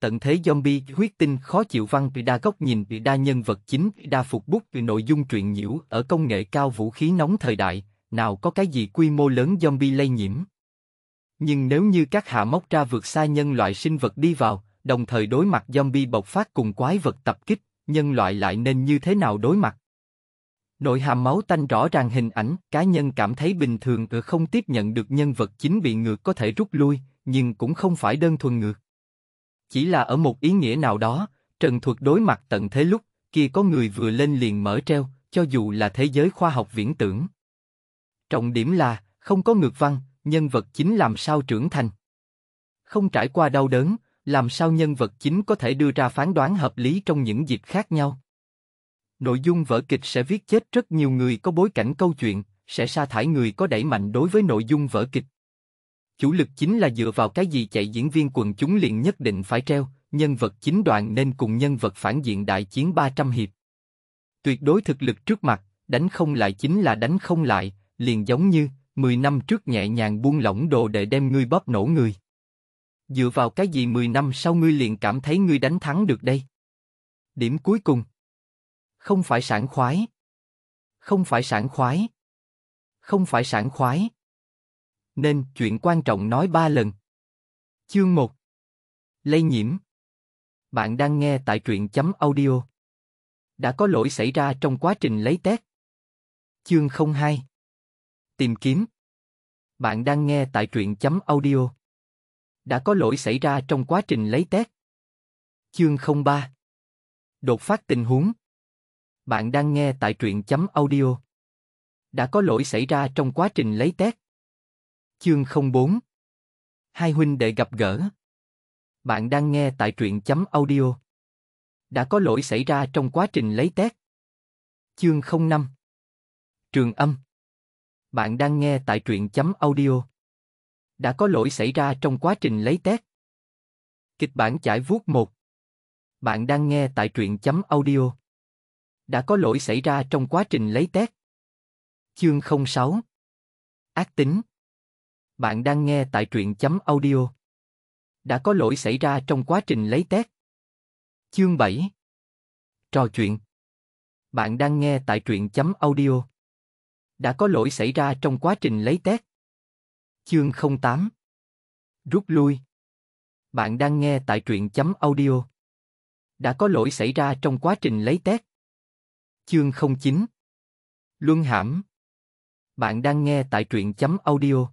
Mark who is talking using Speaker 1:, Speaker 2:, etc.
Speaker 1: tận thế zombie huyết tinh khó chịu văn bị đa góc nhìn bị đa nhân vật chính đa phục bút vì nội dung truyện nhiễu ở công nghệ cao vũ khí nóng thời đại nào có cái gì quy mô lớn zombie lây nhiễm nhưng nếu như các hạ móc ra vượt xa nhân loại sinh vật đi vào đồng thời đối mặt zombie bộc phát cùng quái vật tập kích nhân loại lại nên như thế nào đối mặt nội hàm máu tanh rõ ràng hình ảnh cá nhân cảm thấy bình thường ở không tiếp nhận được nhân vật chính bị ngược có thể rút lui nhưng cũng không phải đơn thuần ngược chỉ là ở một ý nghĩa nào đó, Trần Thuật đối mặt tận thế lúc, kia có người vừa lên liền mở treo, cho dù là thế giới khoa học viễn tưởng. Trọng điểm là, không có ngược văn, nhân vật chính làm sao trưởng thành. Không trải qua đau đớn, làm sao nhân vật chính có thể đưa ra phán đoán hợp lý trong những dịp khác nhau. Nội dung vở kịch sẽ viết chết rất nhiều người có bối cảnh câu chuyện, sẽ sa thải người có đẩy mạnh đối với nội dung vở kịch chủ lực chính là dựa vào cái gì chạy diễn viên quần chúng liền nhất định phải treo, nhân vật chính đoàn nên cùng nhân vật phản diện đại chiến 300 hiệp. Tuyệt đối thực lực trước mặt, đánh không lại chính là đánh không lại, liền giống như 10 năm trước nhẹ nhàng buông lỏng đồ để đem ngươi bóp nổ người. Dựa vào cái gì 10 năm sau ngươi liền cảm thấy ngươi đánh thắng được đây? Điểm cuối cùng. Không phải sản
Speaker 2: khoái. Không phải sản khoái. Không phải sản khoái nên chuyện quan trọng nói ba lần. Chương 1 Lây nhiễm Bạn đang nghe tại truyện chấm audio. Đã có lỗi xảy ra trong quá trình lấy test. Chương 02 Tìm kiếm Bạn đang nghe tại truyện chấm audio. Đã có lỗi xảy ra trong quá trình lấy test. Chương 03 Đột phát tình huống Bạn đang nghe tại truyện chấm audio. Đã có lỗi xảy ra trong quá trình lấy test. Chương 04 Hai huynh đệ gặp gỡ Bạn đang nghe tại truyện chấm audio Đã có lỗi xảy ra trong quá trình lấy tét Chương 05 Trường âm Bạn đang nghe tại truyện chấm audio Đã có lỗi xảy ra trong quá trình lấy tét Kịch bản chải vuốt 1 Bạn đang nghe tại truyện chấm audio Đã có lỗi xảy ra trong quá trình lấy tét Chương 06 Ác tính bạn đang nghe tại truyện chấm audio. Đã có lỗi xảy ra trong quá trình lấy test. Chương 7 Trò chuyện Bạn đang nghe tại truyện chấm audio. Đã có lỗi xảy ra trong quá trình lấy test. Chương 08 Rút lui Bạn đang nghe tại truyện chấm audio. Đã có lỗi xảy ra trong quá trình lấy test. Chương 09 Luân hãm Bạn đang nghe tại truyện chấm audio